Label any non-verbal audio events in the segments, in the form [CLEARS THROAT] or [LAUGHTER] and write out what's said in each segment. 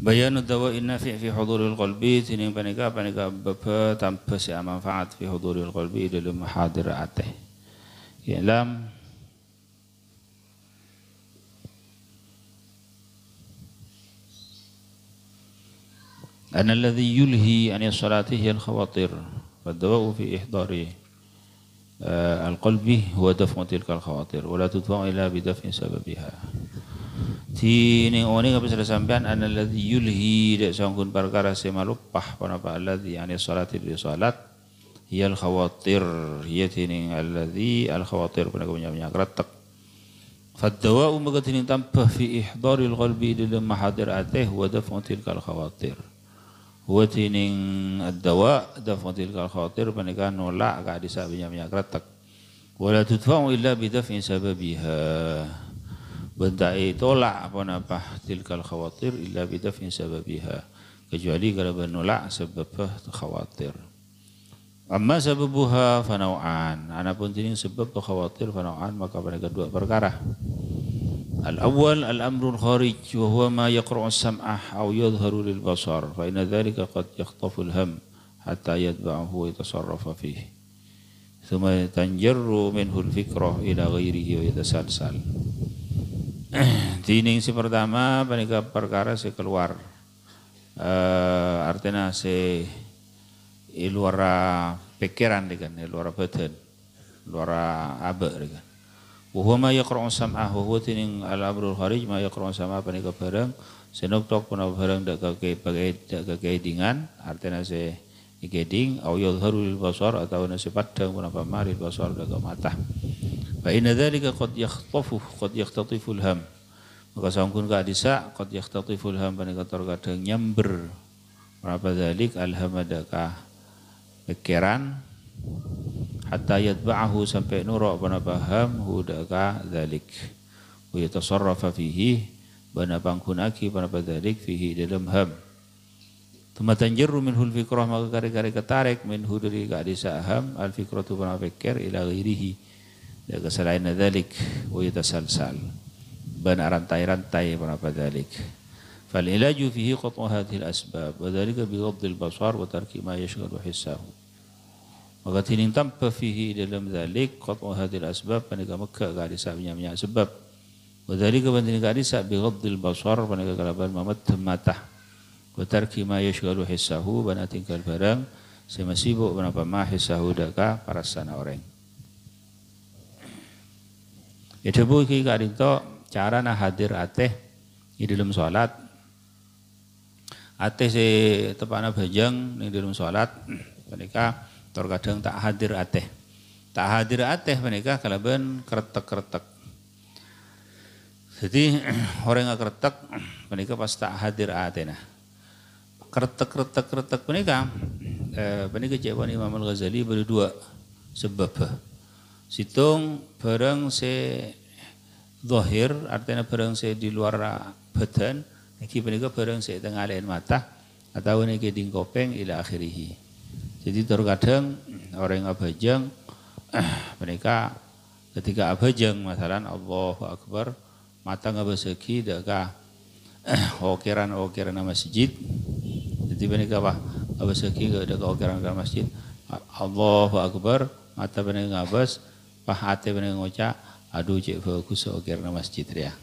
بيان الدواء النافع في حضور القلب تنين بنيكا panika panika bapa يا sia في حضور القلب qalbi dalam hadiratih يعلم أن الذي يلهي عن الصلاة الخواطر فالدواء في إحضار آه، القلب هو دفع تلك الخواطر ولا تدفع إلا بدفع سببها Tini oni kabeh sudah sampean analladzi yulhi dek sangkun perkara semalupah panapa alladzi ani salati di salat hiyal khawatir hiya tini alladzi al khawatir pun aku nyamnya kretek umat umaga tini tanpa fi ihdaril qalbi ila mahadir atih wa daf'u kal khawatir wa tini ad-dawa daf'u tilkal khawatir panika nolak ka disa binya kretek wala tudfa'u illa bidaf'i sababiha bentai tolak apa napah tilkal khawatir ilah bidafin sababiha kecuali kalau menolak sebab khawatir amma sababuha fanau'an anapun ini sebab khawatir fanau'an maka mereka dua perkara Al-awwal al-amrul kharij wa huwa ma yaqra'u sam'ah aw yadhharu lil basar fa inna dhalika qad yakhtafu al-ham hatta yadba'ahu wa yatasarrafa fihi thumma tanjarru minhu al-fikra ila ghairihi wa [CLEARS THROAT] Dining si pertama panika perkara si keluar. Uh, artinya si luar pikiran dengan luar badan, luar abe dengan. Wuhu ma yaqra'u sam'ahu wa tining al-amrul kharij ma yaqra'u sam'a panika barang sinoptok puna barang dak kake bagai dak kake dingan artinya si igeding au yadharu haru basar atau nasi padang puna pamari basar dak mata. Fa inna dzalika qad yakhtafu qad yakhtatiful ham. Maka sangkun ka adisa qad yakhtatiful ham panika kadang nyamber. Berapa dzalik alhamadaka pikiran hatta yatba'ahu sampai nura bana paham hudaka dzalik. Wa yatasarrafa fihi bana bangkunaki bana dzalik fihi dalam ham. Tuma tanjiru minhul fikrah maka kari-kari ketarik min hudri ka disa ham al fikratu bana pikir ila ghairihi jaga selain dzalik wa yatasalsal bana rantai-rantai berapa dzalik fal ilaju fihi qat'u hadhihi al asbab wa dzalika bi ghadd al basar wa tarki ma yashghalu hissahu maka tinintampa fihi dalam dalik qat'u hadhihi al asbab panika mekka gari sabnya nya sebab wa dzalika bandini gari sab bi ghadd al basar panika kalaban mamat matah wa tarki ma yashghalu hissahu bana tingkal barang saya masih sibuk berapa mah hissahu daka para sana orang Idebu ya, iki karito cara nah hadir ateh di dalam sholat. Ateh si tepana bajang di dalam sholat. Mereka terkadang tak hadir ateh. Tak hadir ateh mereka ben kretek-kretek. Jadi [CLEARS THROAT] orang yang kretek mereka pas tak hadir ateh nah. Kretek-kretek-kretek mereka. Eh, mereka jawaban Imam Al-Ghazali berdua sebab situng bareng se zahir artinya bareng se di luar badan niki punika bareng se tengah lain mata atau niki ding kopeng ila akhirih jadi terkadang orang abajeng eh, [CLEARS THROAT] mereka ketika abajeng masalah Allahu Akbar mata nggak daga dekah [CLEARS THROAT] okeran okeran masjid jadi mereka apa abasaki daga okeran okiran masjid Allahu Akbar mata benar ngabas pahate bener ngoca adu cek fokus oke masjid ya.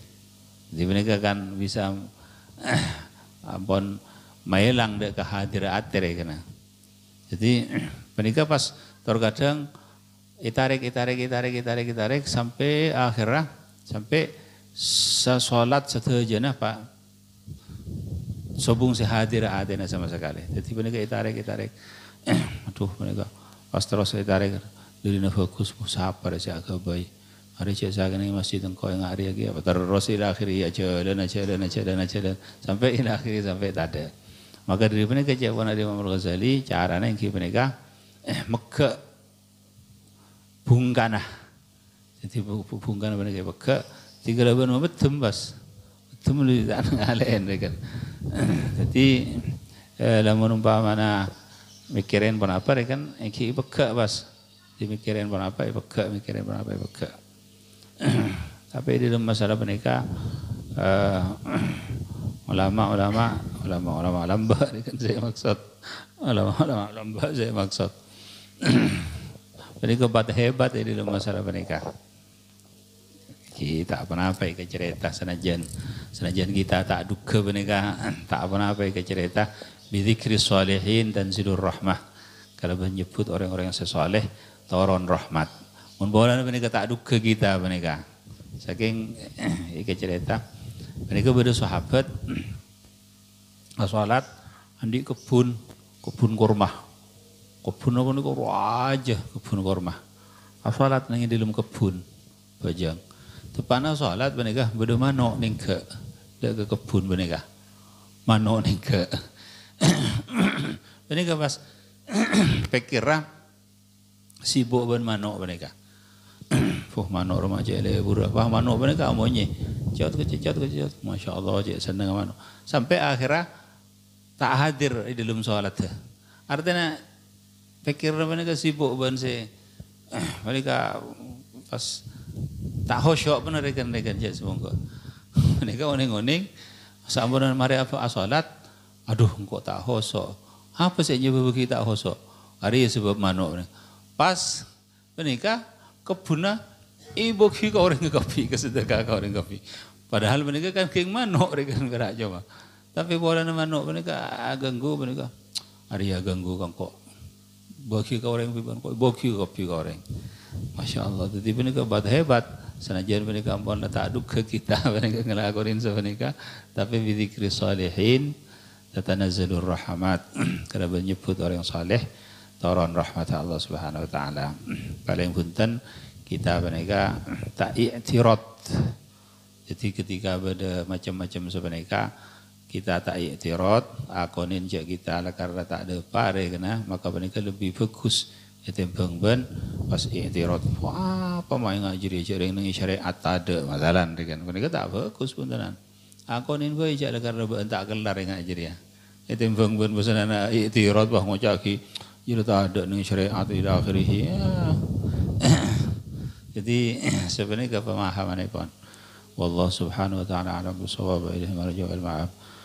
Jadi mereka kan bisa abon [CLEARS THROAT] mayelang dek kehadir atir kena. Jadi [CLEARS THROAT] mereka pas terkadang itarik itarik itarik itarik itarik sampai akhirnya sampai sesolat setejana pak sobung sehadir adena sama sekali. Jadi mereka itarik itarik. [CLEARS THROAT] Aduh mereka pas terus itarik lirina fokus musafar sa ka bai hari ce sa ganin masjid ko yang hari lagi apa terus ila akhir ya ce dan ce dan ce dan ce dan sampai ila akhir sampai tada maka dari pun ke dari wana Imam Ghazali caranya yang kipun eh mekka bungkana jadi bungkana benar ke mekka tiga laban mabat tembas tembus dan ngalain kan [CLEARS THROAT] jadi eh, lamun umpamana mikirin pun apa kan iki bekka bas dimikirin pun apa ya pegak, mikirin pun apa ya pegak. [CLEARS THROAT] Tapi di dalam masalah pernikah, uh, eh, [CLEARS THROAT] ulama-ulama ulama-ulama lamba kan saya maksud ulama-ulama lamba saya maksud. [CLEARS THROAT] Jadi kebat hebat ya di dalam masalah pernikah. Kita apa-apa ya cerita senajan senajan kita tak duka pernikahan tak apa-apa ya cerita bidzikri salihin dan sidur rahmah. Kalau menyebut orang-orang yang sesoleh toron rahmat. Mun bola menika tak duka kita mereka, Saking [CLEARS THROAT] ini cerita mereka berdua sahabat [CLEARS THROAT] salat andi kebun kebun kurma. Kebun apa niku aja kebun kurma. Salat nang di dalam kebun bajang. Tepana salat mereka berdua mana ning ke ke kebun mereka, mana ning ke. [CLEARS THROAT] menika pas pikirah sibuk ben manuk mereka [CLEARS THROAT] Fuh rumah remaja le berapa manuk mereka amonye. Jauh kecil jauh kecil. Masya Allah cek seneng mano. Sampai akhirnya tak hadir di dalam sholat. Artinya pikir mereka sibuk ban se [CLEARS THROAT] mereka pas tak hosyok pun rekan rekan jadi semua mereka oning oning sambunan mari apa asolat ah, aduh engkau tak hosyok apa sih nyebab kita tak hosyok hari sebab manuk mereka Pas menikah kebuna ibu ki orang kopi kesedekah orang kopi. Padahal menikah kan king mano rekan kan gerak coba. Tapi bola no menikah ah, ganggu menikah. Arya ganggu kan kok. Bagi kau orang pipan kok boki kopi kau orang. Masya Allah. Jadi menikah bat hebat. Senajan menikah ampun tak aduk ke kita [LAUGHS] menikah ngelakorin semenikah. Tapi bidikri salihin tatanazalur rahmat. Karena [CLEARS THROAT] menyebut orang saleh toron rahmat Allah Subhanahu wa taala. Paling punten kita mereka tak i'tirad. Jadi ketika ada macam-macam sebenarnya kita tak i'tirad, akonin je kita lah karena tak ada pare kena, maka mereka lebih fokus itembang ben pas i'tirad. Wah, apa mau ngajari jering nang syariat tak ada masalah dengan Mereka tak fokus puntenan. Akonin gue ijak lah karena tak kelar ngajari ya. Itembang ben bosan anak i'tirad bah ngocaki. Yurta ada nih syariat ila akhirih. Ya. [COUGHS] Jadi [COUGHS] sebenarnya kepemahaman ikon. Wallah subhanahu wa ta'ala alam bisawab ilaihi marji'u al-ma'af.